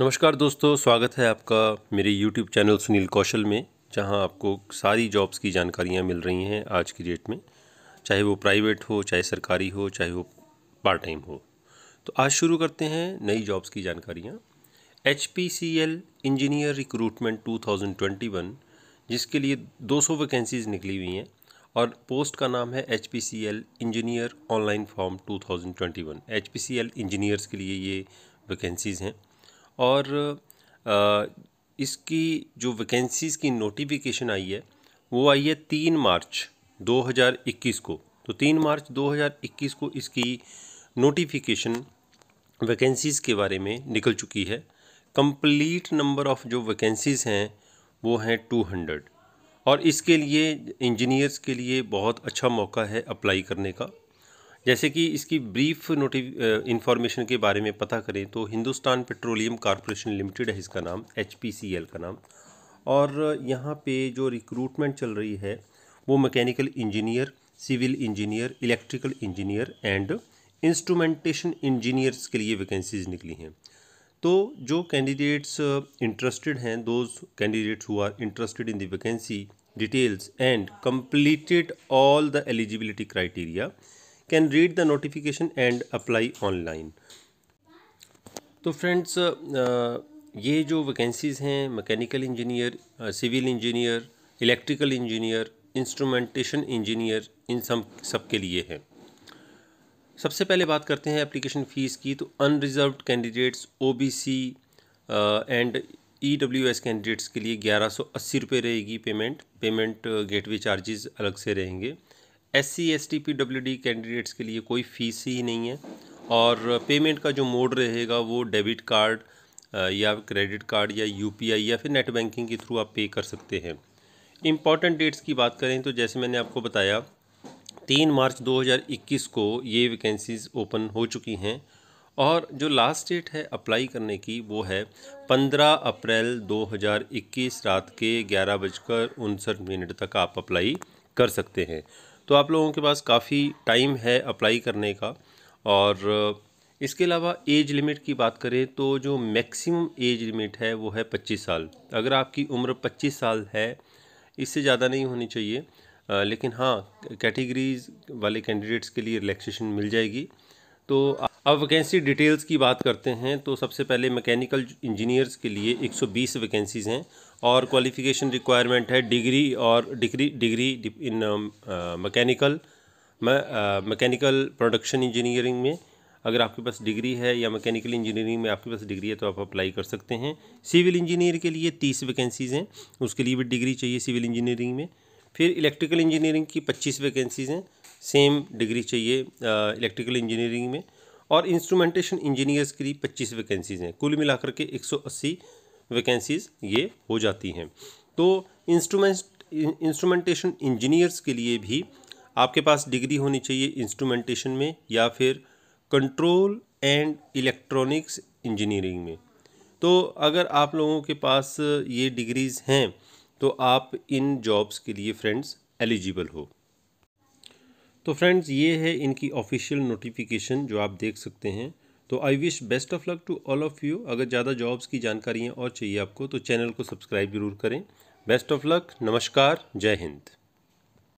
नमस्कार दोस्तों स्वागत है आपका मेरे यूट्यूब चैनल सुनील कौशल में जहां आपको सारी जॉब्स की जानकारियां मिल रही हैं आज की डेट में चाहे वो प्राइवेट हो चाहे सरकारी हो चाहे वो पार्ट टाइम हो तो आज शुरू करते हैं नई जॉब्स की जानकारियां एच इंजीनियर रिक्रूटमेंट 2021 जिसके लिए 200 वैकेंसीज निकली हुई हैं और पोस्ट का नाम है H engineer online form to H engineers के लिए ये वैकेंसीज़ हैं और इसकी जो वैकेंसीज़ की नोटिफिकेशन आई है वो आई है तीन मार्च 2021 को तो तीन मार्च 2021 को इसकी नोटिफिकेशन वैकेंसीज़ के बारे में निकल चुकी है कंप्लीट नंबर ऑफ़ जो वैकेंसीज़ हैं वो हैं टू हंड्रेड और इसके लिए इंजीनियर्स के लिए बहुत अच्छा मौका है अप्लाई करने का जैसे कि इसकी ब्रीफ नोटि इंफॉर्मेशन के बारे में पता करें तो हिंदुस्तान पेट्रोलियम कॉरपोरेशन लिमिटेड है इसका नाम एच का नाम और यहाँ पे जो रिक्रूटमेंट चल रही है वो mechanical engineer civil engineer electrical engineer and instrumentation engineers के लिए वैकेंसीज निकली हैं तो जो कैंडिडेट्स इंटरेस्टेड हैं those candidates who are interested in the vacancy details and completed all the eligibility criteria can read the notification and apply online तो friends ये जो वैकेंसीज़ हैं mechanical engineer civil engineer electrical engineer instrumentation engineer इन सब सब के लिए हैं सबसे पहले बात करते हैं एप्लीकेशन फ़ीस की तो unreserved candidates OBC and E W S candidates के लिए ग्यारह सौ अस्सी रुपये रहेगी पेमेंट पेमेंट गेटवे चार्जेस अलग से रहेंगे S C S T P W D candidates के लिए कोई फ़ीस ही नहीं है और पेमेंट का जो मोड रहेगा वो डेबिट कार्ड या क्रेडिट कार्ड या यू पी आई या फिर नेट बैंकिंग के थ्रू आप पे कर सकते हैं इम्पॉर्टेंट डेट्स की बात करें तो जैसे मैंने आपको बताया तीन मार्च 2021 को ये वैकेंसीज़ ओपन हो चुकी हैं और जो लास्ट डेट है अप्लाई करने की वो है 15 अप्रैल 2021 रात के ग्यारह बजकर उनसठ मिनट तक आप अप्लाई कर सकते हैं तो आप लोगों के पास काफ़ी टाइम है अप्लाई करने का और इसके अलावा एज लिमिट की बात करें तो जो मैक्सिमम एज लिमिट है वो है 25 साल अगर आपकी उम्र 25 साल है इससे ज़्यादा नहीं होनी चाहिए लेकिन हाँ कैटेगरीज़ वाले कैंडिडेट्स के लिए रिलैक्सेशन मिल जाएगी तो अब वैकेंसी डिटेल्स की बात करते हैं तो सबसे पहले मैकेनिकल इंजीनियर्स के लिए 120 वैकेंसीज़ हैं और क्वालिफिकेशन रिक्वायरमेंट है डिग्री और degree degree in mechanical mechanical production engineering में अगर आपके पास डिग्री है या मैकेनिकल इंजीनियरिंग में आपके पास डिग्री है तो आप अप्लाई कर सकते हैं सिविल इंजीनियर के लिए तीस वैकेंसीज़ हैं उसके लिए भी डिग्री चाहिए सिविल इंजीनियरिंग में फिर इलेक्ट्रिकल इंजीनियरिंग की पच्चीस वैकेंसीज़ हैं सेम डिग्री चाहिए इलेक्ट्रिकल uh, इंजीनियरिंग में और इंस्ट्रूमेंटेशन इंजीनियर्स के लिए पच्चीस वैकेंसीज़ हैं कुल मिलाकर के एक सौ अस्सी वैकेंसीज़ ये हो जाती हैं तो इंस्ट्रूमेंट इंस्ट्रूमेंटेशन इंजीनियर्स के लिए भी आपके पास डिग्री होनी चाहिए इंस्ट्रूमेंटेशन में या फिर कंट्रोल एंड इलेक्ट्रॉनिक्स इंजीनियरिंग में तो अगर आप लोगों के पास ये डिग्रीज़ हैं तो आप इन जॉब्स के लिए फ्रेंड्स एलिजिबल हो तो फ्रेंड्स ये है इनकी ऑफिशियल नोटिफिकेशन जो आप देख सकते हैं तो I wish best of luck to all of you अगर ज़्यादा जॉब्स की जानकारियाँ और चाहिए आपको तो चैनल को सब्सक्राइब जरूर करें बेस्ट ऑफ लक नमस्कार जय हिंद